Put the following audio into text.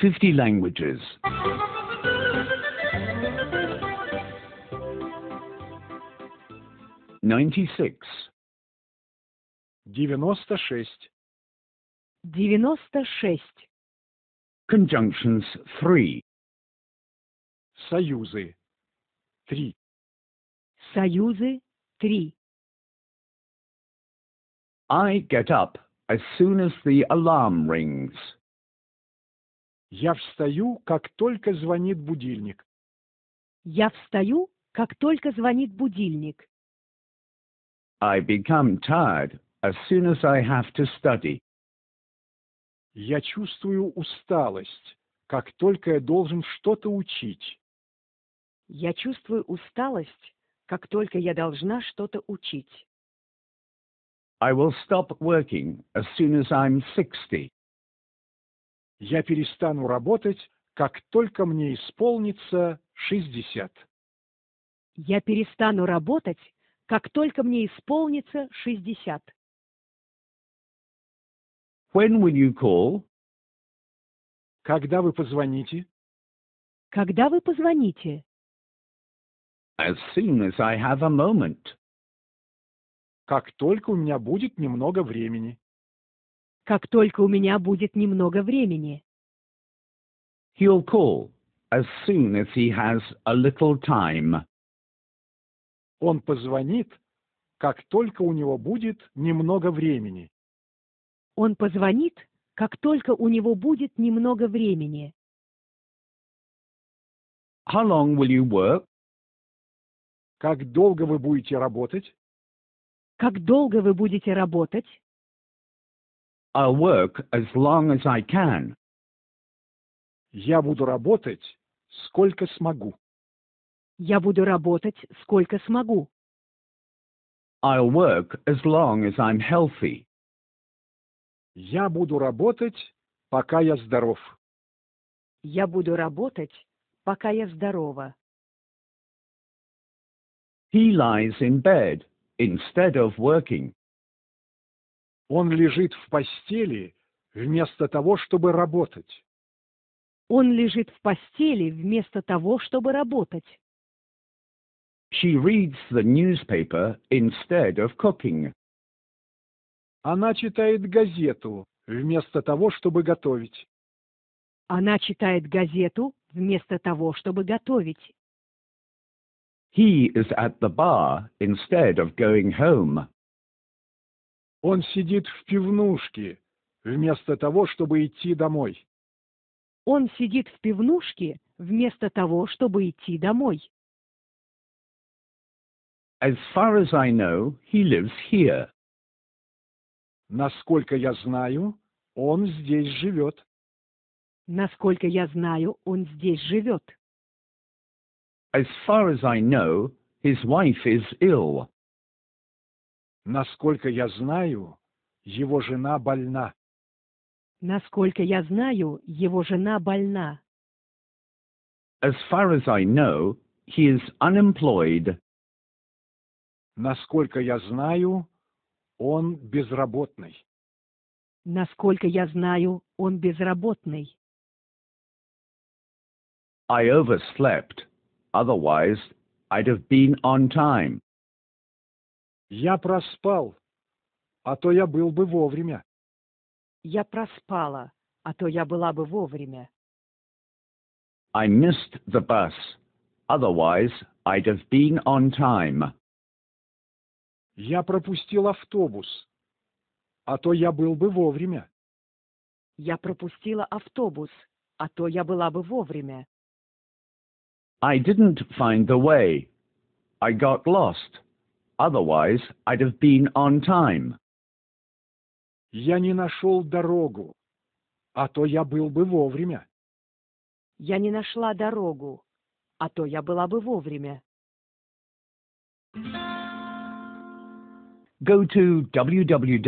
50 languages. Ninety-six. Девяносто шесть. Девяносто шесть. Conjunctions three. Союзы три. Союзы три. I get up as soon as the alarm rings. Я встаю, как только звонит будильник. Я встаю, как только звонит будильник. I become tired as soon as I have to study. Я чувствую усталость, как только я должен что-то учить. Я чувствую усталость, как только я должна что-то учить. I will stop working as soon as I'm 60. Я перестану работать, как только мне исполнится шестьдесят. Я перестану работать, как только мне исполнится шестьдесят. When will you call? Когда вы позвоните? Когда вы позвоните? As soon as I have a moment. Как только у меня будет немного времени как только у меня будет немного времени. He'll call as soon as he has a little time. Он позвонит, как только у него будет немного времени. Он позвонит, как только у него будет немного времени. How long will you work? Как долго вы будете работать? Как долго вы будете работать? I'll work as long as I can. Я буду работать сколько смогу. Я буду работать сколько смогу. I'll work as long as I'm healthy. Я буду работать, пока я здоров. Я буду работать, пока я здорова. He lies in bed instead of working. Он лежит в постели вместо того, чтобы работать. Он лежит в постели вместо того, чтобы работать. She reads the newspaper instead of cooking. Она читает газету вместо того, чтобы готовить. Она читает газету вместо того, чтобы готовить. He is at the bar instead of going home. Он сидит в пивнушке, вместо того, чтобы идти домой. Он сидит в пивнушке, вместо того, чтобы идти домой. As far as I know, he lives here. Насколько я знаю, он здесь живет. Насколько я знаю, он здесь живет. As far as I know, his wife is ill. Насколько я знаю, его жена больна. Насколько я знаю, его жена больна. As far as I know, he is unemployed. Насколько я знаю, он безработный. Насколько я знаю, он безработный. I overslept. Otherwise, I'd have been on time. Я проспал, а то я был бы вовремя. Я проспала, а то я была бы вовремя. I missed the bus. Otherwise, I'd have been on time. Я пропустил автобус, а то я был бы вовремя. Я пропустила автобус, а то я была бы вовремя. I didn't find the way. I got lost. Otherwise, I'd have been on time. Я не нашел дорогу, а то я был бы вовремя. Я не нашла дорогу, а то я была бы вовремя. Go to www.